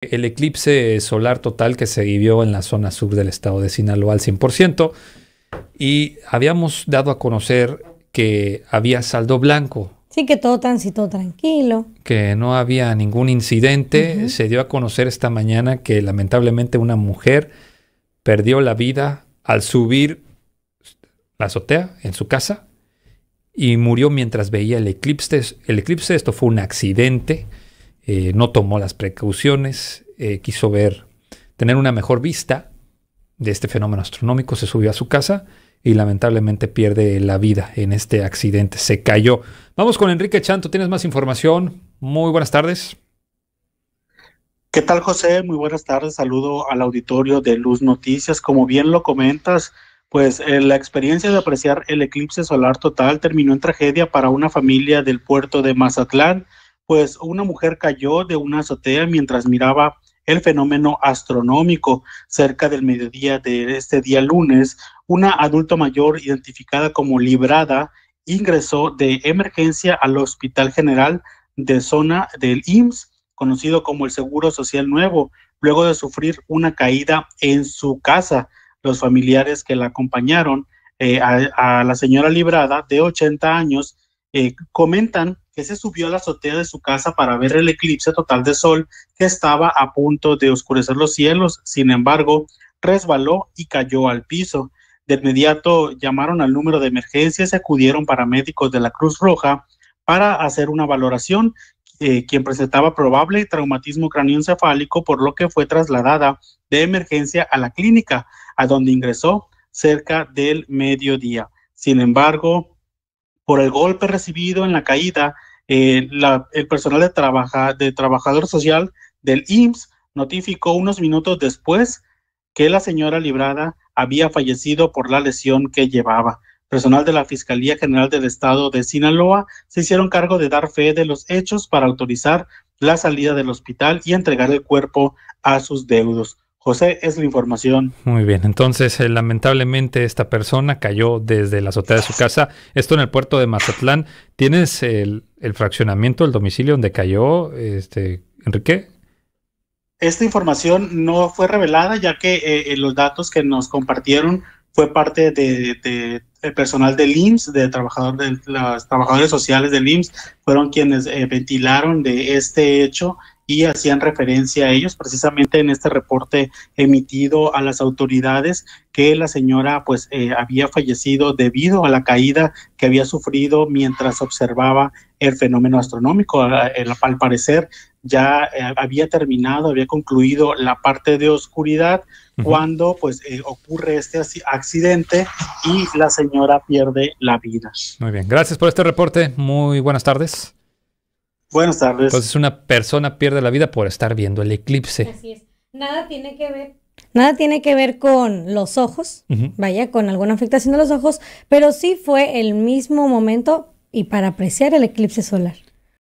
el eclipse solar total que se vivió en la zona sur del estado de Sinaloa al 100% y habíamos dado a conocer que había saldo blanco. Sí, que todo transitó tranquilo. Que no había ningún incidente. Se dio a conocer esta mañana que lamentablemente una mujer perdió la vida al subir la azotea en su casa y murió mientras veía el eclipse. El eclipse, esto fue un accidente. Eh, no tomó las precauciones, eh, quiso ver, tener una mejor vista de este fenómeno astronómico, se subió a su casa y lamentablemente pierde la vida en este accidente, se cayó. Vamos con Enrique Chanto, tienes más información. Muy buenas tardes. ¿Qué tal, José? Muy buenas tardes. Saludo al auditorio de Luz Noticias. Como bien lo comentas, pues eh, la experiencia de apreciar el eclipse solar total terminó en tragedia para una familia del puerto de Mazatlán pues una mujer cayó de una azotea mientras miraba el fenómeno astronómico cerca del mediodía de este día lunes. Una adulta mayor identificada como Librada ingresó de emergencia al Hospital General de Zona del IMSS, conocido como el Seguro Social Nuevo, luego de sufrir una caída en su casa. Los familiares que la acompañaron eh, a, la señora Librada, de 80 años, eh, comentan que se subió a la azotea de su casa para ver el eclipse total de sol que estaba a punto de oscurecer los cielos. Sin embargo, resbaló y cayó al piso. De inmediato llamaron al número de emergencia y acudieron paramédicos de la Cruz Roja para hacer una valoración, eh, quien presentaba probable traumatismo cráneoencefálico, por lo que fue trasladada de emergencia a la clínica, a donde ingresó cerca del mediodía. Sin embargo, por el golpe recibido en la caída, eh, el personal de, trabaja, de trabajador social del IMSS notificó unos minutos después que la señora Librada había fallecido por la lesión que llevaba. Personal de la Fiscalía General del Estado de Sinaloa se hicieron cargo de dar fe de los hechos para autorizar la salida del hospital y entregar el cuerpo a sus deudos. José es la información. Muy bien, entonces eh, lamentablemente esta persona cayó desde la azotea de su casa, esto en el puerto de Mazatlán. ¿Tienes el, fraccionamiento, del domicilio donde cayó, este, Enrique? Esta información no fue revelada ya que eh, eh, los datos que nos compartieron fue parte de, de, personal del IMSS, de, trabajador, de los trabajadores sociales del IMSS, fueron quienes ventilaron de este hecho y hacían referencia a ellos, precisamente en este reporte emitido a las autoridades que la señora pues eh, había fallecido debido a la caída que había sufrido mientras observaba el fenómeno astronómico. Al, parecer ya eh, había terminado, había concluido la parte de oscuridad cuando pues eh, ocurre este accidente y la señora pierde la vida. Muy bien, gracias por este reporte. Muy buenas tardes. Buenas tardes. Entonces una persona pierde la vida por estar viendo el eclipse. Así es. Nada tiene que ver. Nada tiene que ver con los ojos, vaya, con alguna afectación de los ojos, pero sí fue el mismo momento y para apreciar el eclipse solar.